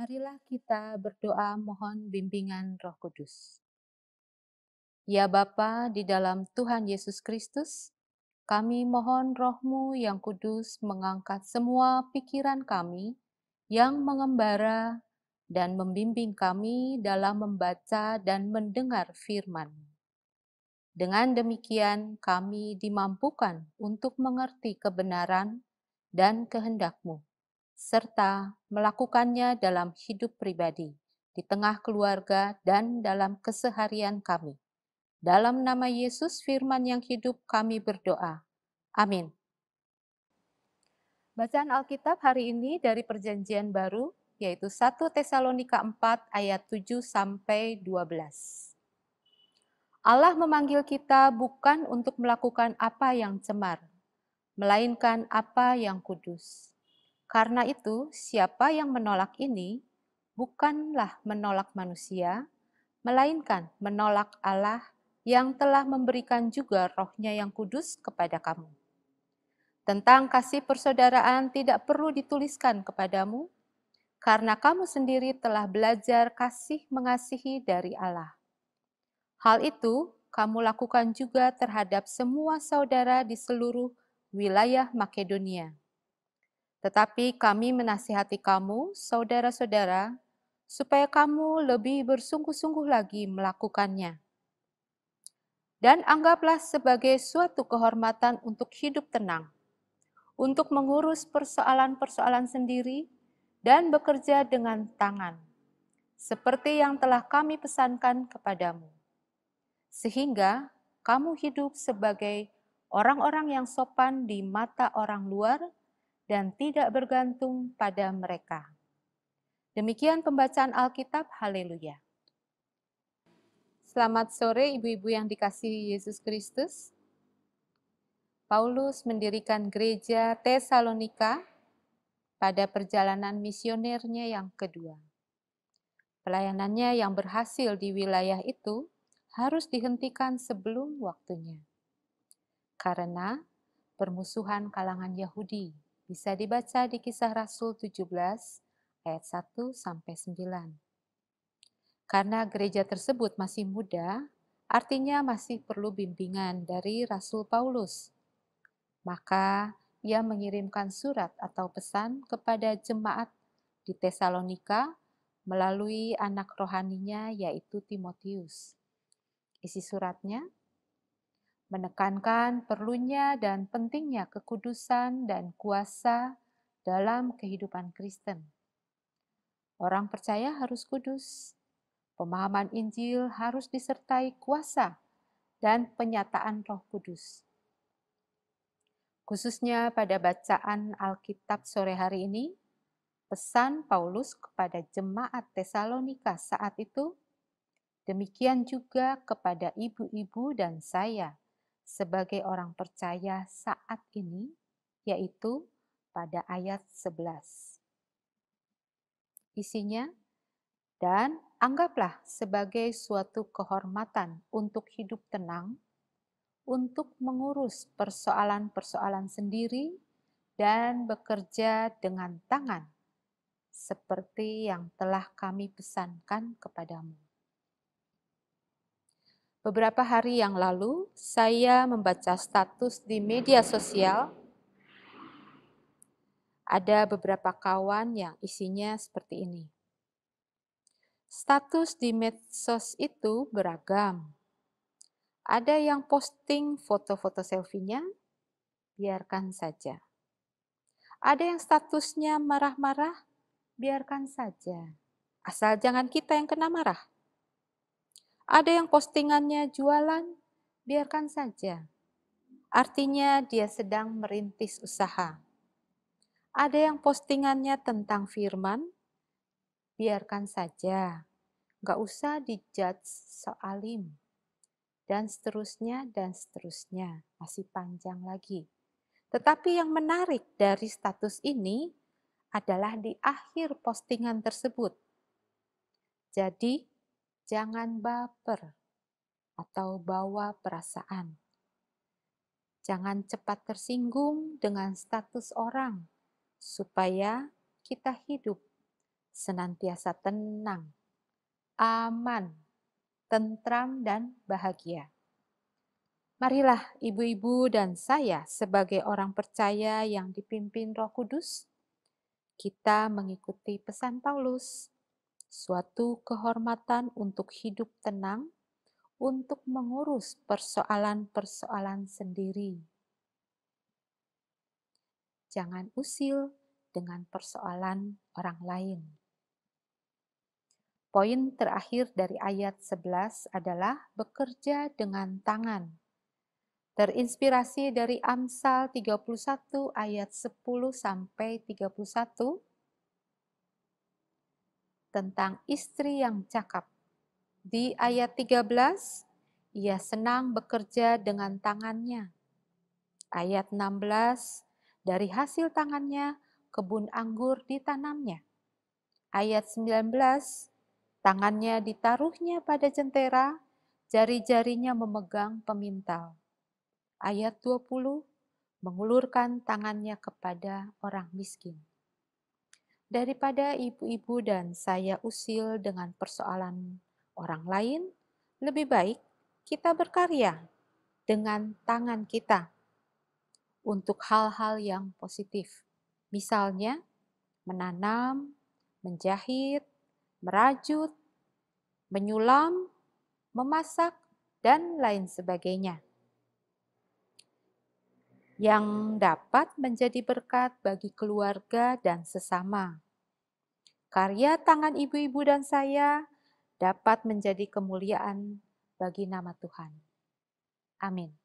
marilah kita berdoa mohon bimbingan Roh Kudus. Ya Bapa di dalam Tuhan Yesus Kristus, kami mohon rohmu yang kudus mengangkat semua pikiran kami yang mengembara dan membimbing kami dalam membaca dan mendengar firman. Dengan demikian kami dimampukan untuk mengerti kebenaran dan kehendakmu serta melakukannya dalam hidup pribadi, di tengah keluarga, dan dalam keseharian kami. Dalam nama Yesus firman yang hidup kami berdoa. Amin. Bacaan Alkitab hari ini dari Perjanjian Baru, yaitu 1 Tesalonika 4 ayat 7 sampai 12. Allah memanggil kita bukan untuk melakukan apa yang cemar, melainkan apa yang kudus. Karena itu, siapa yang menolak ini bukanlah menolak manusia, melainkan menolak Allah yang telah memberikan juga rohnya yang kudus kepada kamu. Tentang kasih persaudaraan tidak perlu dituliskan kepadamu, karena kamu sendiri telah belajar kasih mengasihi dari Allah. Hal itu kamu lakukan juga terhadap semua saudara di seluruh wilayah Makedonia tetapi kami menasihati kamu, saudara-saudara, supaya kamu lebih bersungguh-sungguh lagi melakukannya. Dan anggaplah sebagai suatu kehormatan untuk hidup tenang, untuk mengurus persoalan-persoalan sendiri dan bekerja dengan tangan, seperti yang telah kami pesankan kepadamu. Sehingga kamu hidup sebagai orang-orang yang sopan di mata orang luar, dan tidak bergantung pada mereka. Demikian pembacaan Alkitab, haleluya. Selamat sore ibu-ibu yang dikasihi Yesus Kristus. Paulus mendirikan gereja Tesalonika pada perjalanan misionernya yang kedua. Pelayanannya yang berhasil di wilayah itu harus dihentikan sebelum waktunya. Karena permusuhan kalangan Yahudi bisa dibaca di kisah Rasul 17 ayat 1 sampai 9. Karena gereja tersebut masih muda, artinya masih perlu bimbingan dari Rasul Paulus. Maka ia mengirimkan surat atau pesan kepada jemaat di Tesalonika melalui anak rohaninya yaitu Timotius. Isi suratnya, menekankan perlunya dan pentingnya kekudusan dan kuasa dalam kehidupan Kristen. Orang percaya harus kudus, pemahaman Injil harus disertai kuasa dan penyataan Roh Kudus. Khususnya pada bacaan Alkitab sore hari ini, pesan Paulus kepada jemaat Tesalonika saat itu, demikian juga kepada ibu-ibu dan saya sebagai orang percaya saat ini, yaitu pada ayat 11. Isinya, dan anggaplah sebagai suatu kehormatan untuk hidup tenang, untuk mengurus persoalan-persoalan sendiri dan bekerja dengan tangan, seperti yang telah kami pesankan kepadamu. Beberapa hari yang lalu, saya membaca status di media sosial. Ada beberapa kawan yang isinya seperti ini. Status di medsos itu beragam. Ada yang posting foto-foto selfie-nya, biarkan saja. Ada yang statusnya marah-marah, biarkan saja. Asal jangan kita yang kena marah. Ada yang postingannya jualan, biarkan saja. Artinya dia sedang merintis usaha. Ada yang postingannya tentang firman, biarkan saja. Gak usah dijudge soalim. Dan seterusnya, dan seterusnya. Masih panjang lagi. Tetapi yang menarik dari status ini adalah di akhir postingan tersebut. Jadi, Jangan baper atau bawa perasaan. Jangan cepat tersinggung dengan status orang, supaya kita hidup senantiasa tenang, aman, tentram, dan bahagia. Marilah ibu-ibu dan saya sebagai orang percaya yang dipimpin roh kudus, kita mengikuti pesan Paulus suatu kehormatan untuk hidup tenang, untuk mengurus persoalan-persoalan sendiri. Jangan usil dengan persoalan orang lain. Poin terakhir dari ayat 11 adalah bekerja dengan tangan. Terinspirasi dari Amsal 31 ayat 10 sampai 31, tentang istri yang cakap. Di ayat 13, ia senang bekerja dengan tangannya. Ayat 16, dari hasil tangannya kebun anggur ditanamnya. Ayat 19, tangannya ditaruhnya pada jentera, jari-jarinya memegang pemintal. Ayat 20, mengulurkan tangannya kepada orang miskin daripada ibu-ibu dan saya usil dengan persoalan orang lain, lebih baik kita berkarya dengan tangan kita untuk hal-hal yang positif. Misalnya, menanam, menjahit, merajut, menyulam, memasak, dan lain sebagainya yang dapat menjadi berkat bagi keluarga dan sesama. Karya tangan ibu-ibu dan saya dapat menjadi kemuliaan bagi nama Tuhan. Amin.